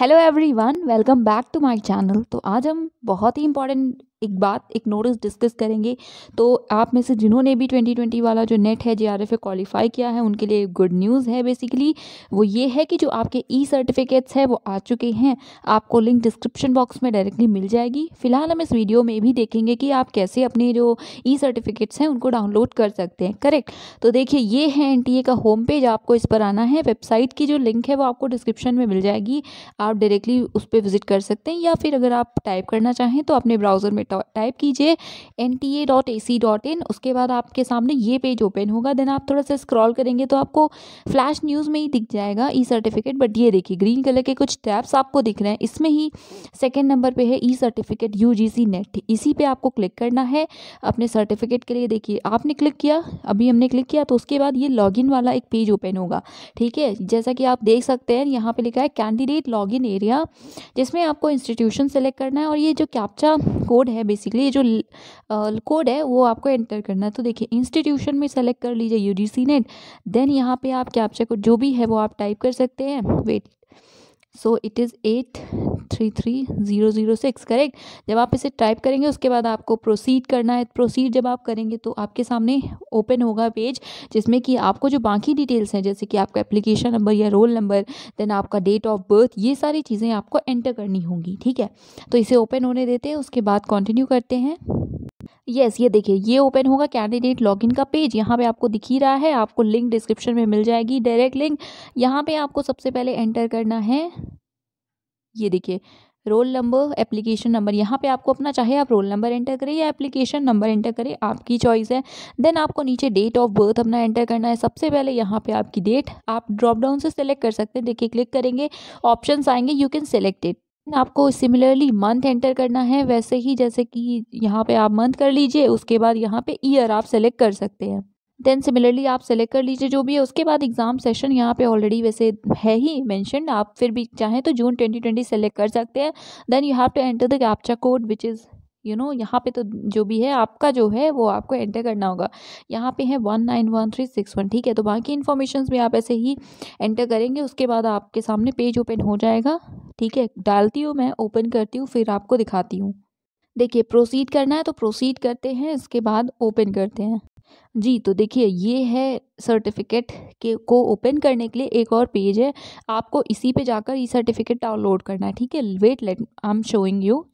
hello everyone welcome back to my channel तो आज हम बहुत ही इंपॉर्टेंट एक बात एक नोटिस डिस्कस करेंगे तो आप में से जिन्होंने भी 2020 वाला जो नेट है जे आर एफ क्वालिफाई किया है उनके लिए गुड न्यूज़ है बेसिकली वो ये है कि जो आपके ई सर्टिफिकेट्स है वो आ चुके हैं आपको लिंक डिस्क्रिप्शन बॉक्स में डायरेक्टली मिल जाएगी फिलहाल हम इस वीडियो में भी देखेंगे कि आप कैसे अपने जो ई सर्टिफिकेट्स हैं उनको डाउनलोड कर सकते हैं करेक्ट तो देखिए ये है एन का होम पेज आपको इस पर आना है वेबसाइट की जो लिंक है वो आपको डिस्क्रिप्शन में मिल जाएगी आप डायरेक्टली उस पर विजिट कर सकते हैं या फिर अगर आप टाइप करना चाहें तो अपने ब्राउज़र में टाइप तो कीजिए N T A dot A C dot in उसके बाद आपके सामने ये पेज ओपन होगा देन आप थोड़ा सा स्क्रॉल करेंगे तो आपको फ्लैश न्यूज़ में ही दिख जाएगा ई सर्टिफिकेट बट ये देखिए ग्रीन कलर के कुछ टैब्स आपको दिख रहे हैं इसमें ही सेकेंड नंबर पर है E certificate U G C NET इसी पर आपको क्लिक करना है अपने सर्टिफिकेट के लिए देखिए आपने क्लिक किया अभी हमने क्लिक किया तो उसके बाद ये लॉगिन वाला एक पेज ओपन होगा ठीक है जैसा कि आप देख सकते हैं यहाँ पे लिखा है कैंडिडेट लॉगिन एरिया जिसमें आपको इंस्टीट्यूशन सेलेक्ट करना है और ये जो कैप्चा कोड है बेसिकली ये जो कोड है वो आपको एंटर करना है तो देखिए इंस्टीट्यूशन में सेलेक्ट कर लीजिए U G C NET then यहाँ पे आप कैप्चा को जो भी है वो आप टाइप कर सकते हैं wait so it is eight three three zero zero six correct जब आप इसे टाइप करेंगे उसके बाद आपको प्रोसीड करना है प्रोसीड जब आप करेंगे तो आपके सामने ओपन होगा पेज जिसमें कि आपको जो बाकी डिटेल्स हैं जैसे कि आपका एप्लीकेशन नंबर या रोल नंबर देन आपका डेट ऑफ बर्थ ये सारी चीज़ें आपको एंटर करनी होंगी ठीक है तो इसे ओपन होने देते हैं उसके बाद कंटिन्यू करते हैं येस ये देखिए ये ओपन होगा कैंडिडेट लॉगिन का पेज यहाँ पे आपको दिख ही रहा है आपको लिंक डिस्क्रिप्शन में मिल जाएगी डायरेक्ट लिंक यहाँ पे आपको सबसे पहले एंटर करना है ये देखिए रोल नंबर एप्लीकेशन नंबर यहाँ पे आपको अपना चाहे आप रोल नंबर एंटर करें या एप्लीकेशन नंबर एंटर करें आपकी चॉइस है देन आपको नीचे डेट ऑफ बर्थ अपना एंटर करना है सबसे पहले यहाँ पे आपकी डेट आप ड्रॉप डाउन से सिलेक्ट कर सकते हैं देखिए क्लिक करेंगे ऑप्शंस आएंगे यू कैन सेलेक्ट इट आपको सिमिलरली मंथ एंटर करना है वैसे ही जैसे कि यहाँ पे आप मंथ कर लीजिए उसके बाद यहाँ पे ईयर आप सेलेक्ट कर सकते हैं देन सिमिलरली आप सेलेक्ट कर लीजिए जो भी है उसके बाद एग्ज़ाम सेशन यहाँ पे ऑलरेडी वैसे है ही मैंशन आप फिर भी चाहें तो जून 2020 सेलेक्ट कर सकते हैं then you have to enter the captcha code which is you know यहाँ पे तो जो भी है आपका जो है वो आपको एंटर करना होगा यहाँ पे है one nine one three six one ठीक है तो बाकी इन्फॉर्मेशन भी आप ऐसे ही एंटर करेंगे उसके बाद आपके सामने पेज ओपन हो जाएगा ठीक है डालती हूँ मैं ओपन करती हूँ फिर आपको दिखाती हूँ देखिए प्रोसीड करना है तो प्रोसीड करते हैं इसके बाद ओपन करते हैं जी तो देखिए ये है सर्टिफिकेट के को ओपन करने के लिए एक और पेज है आपको इसी पे जाकर ई सर्टिफिकेट डाउनलोड करना है ठीक है wait let I am showing you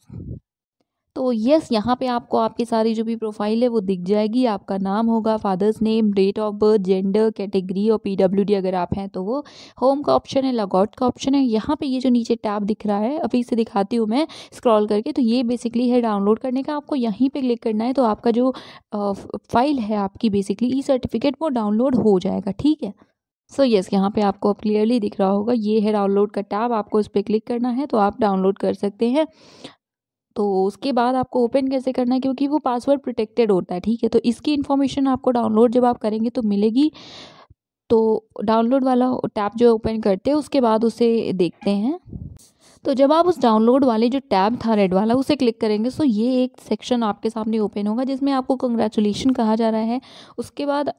तो यस यहाँ पे आपको आपकी सारी जो भी प्रोफाइल है वो दिख जाएगी आपका नाम होगा father's name date of birth gender category और पीडब्ल्यूडी अगर आप हैं तो वो होम का ऑप्शन है लगआउट का ऑप्शन है यहाँ पे ये जो नीचे टैब दिख रहा है अभी इसे दिखाती हूँ मैं स्क्रॉल करके तो ये बेसिकली है डाउनलोड करने का आपको यहीं पर क्लिक करना है तो आपका जो फाइल है आपकी बेसिकली ई सर्टिफिकेट वो डाउनलोड हो जाएगा ठीक है सो so यस yes, यहाँ पे आपको अब क्लियरली दिख रहा होगा ये है डाउनलोड का टैब आपको इस पर क्लिक करना है तो आप डाउनलोड कर सकते हैं तो उसके बाद आपको ओपन कैसे करना है क्योंकि वो पासवर्ड प्रोटेक्टेड होता है ठीक है तो इसकी इन्फॉर्मेशन आपको डाउनलोड जब आप करेंगे तो मिलेगी तो डाउनलोड वाला टैब जो ओपन करते हैं उसके बाद उसे देखते हैं तो जब आप उस डाउनलोड वाले जो टैब था रेड वाला उसे क्लिक करेंगे सो तो ये एक सेक्शन आपके सामने ओपन होगा जिसमें आपको कंग्रेचुलेशन कहा जा रहा है उसके बाद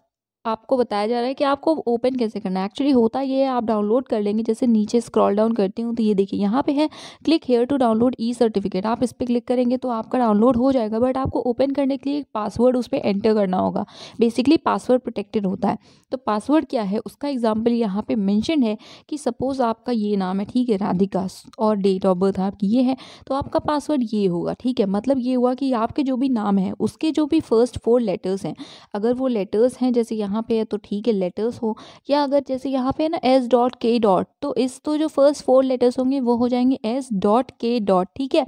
आपको बताया जा रहा है कि आपको ओपन कैसे करना है एक्चुअली होता ये है आप डाउनलोड कर लेंगे जैसे नीचे स्क्रॉल डाउन करती हूँ तो ये देखिए यहाँ पे है click here to download E certificate आप इस पर क्लिक करेंगे तो आपका डाउनलोड हो जाएगा बट आपको ओपन करने के लिए एक पासवर्ड उस पर एंटर करना होगा बेसिकली पासवर्ड प्रोटेक्टेड होता है तो पासवर्ड क्या है उसका एग्जाम्पल यहाँ पर मैंशन है कि सपोज़ आपका ये नाम है ठीक है राधिका और डेट ऑफ बर्थ आपकी ये है तो आपका पासवर्ड ये होगा ठीक है मतलब ये हुआ कि आपके जो भी नाम है उसके जो भी फर्स्ट फोर लेटर्स हैं अगर वो लेटर्स हैं जैसे यहाँ यहाँ पे है तो ठीक है लेटर्स हो या अगर जैसे यहाँ पे है ना एस डॉट के डॉट तो इस तो जो फर्स्ट फोर लेटर्स होंगे वो हो जाएंगे एस डॉट के डॉट ठीक है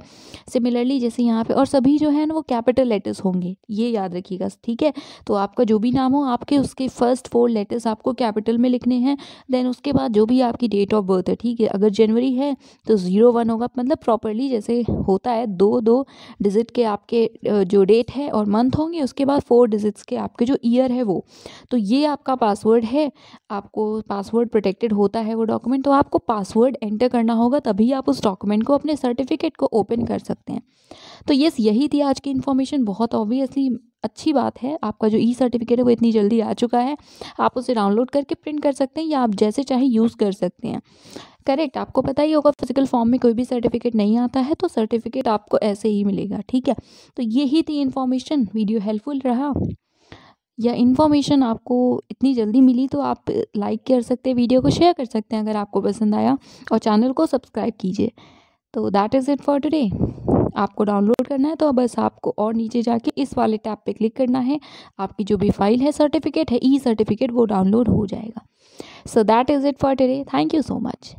सिमिलरली जैसे यहाँ पे और सभी जो है ना वो कैपिटल लेटर्स होंगे ये याद रखिएगा ठीक है तो आपका जो भी नाम हो आपके उसके फर्स्ट फोर लेटर्स आपको कैपिटल में लिखने हैं देन उसके बाद जो भी आपकी डेट ऑफ बर्थ है ठीक है अगर जनवरी है तो ज़ीरो वन होगा मतलब प्रॉपरली जैसे होता है दो दो डिजिट के आपके जो डेट है और मंथ होंगे उसके बाद फोर डिजिट्स के आपके जो ईयर है वो तो तो ये आपका पासवर्ड है आपको पासवर्ड प्रोटेक्टेड होता है वो डॉक्यूमेंट तो आपको पासवर्ड एंटर करना होगा तभी आप उस डॉक्यूमेंट को अपने सर्टिफिकेट को ओपन कर सकते हैं तो येस यही थी आज की इन्फॉर्मेशन बहुत ऑब्वियसली अच्छी बात है आपका जो ई सर्टिफिकेट है वो इतनी जल्दी आ चुका है आप उसे डाउनलोड करके प्रिंट कर सकते हैं या आप जैसे चाहे यूज़ कर सकते हैं करेक्ट आपको पता ही होगा फिजिकल फॉर्म में कोई भी सर्टिफिकेट नहीं आता है तो सर्टिफिकेट आपको ऐसे ही मिलेगा ठीक है तो यही थी इन्फॉर्मेशन वीडियो हेल्पफुल रहा या इन्फॉर्मेशन आपको इतनी जल्दी मिली तो आप लाइक कर सकते हैं वीडियो को शेयर कर सकते हैं अगर आपको पसंद आया और चैनल को सब्सक्राइब कीजिए तो that is it for today आपको डाउनलोड करना है तो बस आपको और नीचे जाके इस वाले टैब पे क्लिक करना है आपकी जो भी फाइल है सर्टिफिकेट है ई सर्टिफिकेट वो डाउनलोड हो जाएगा so that is it for today thank you so much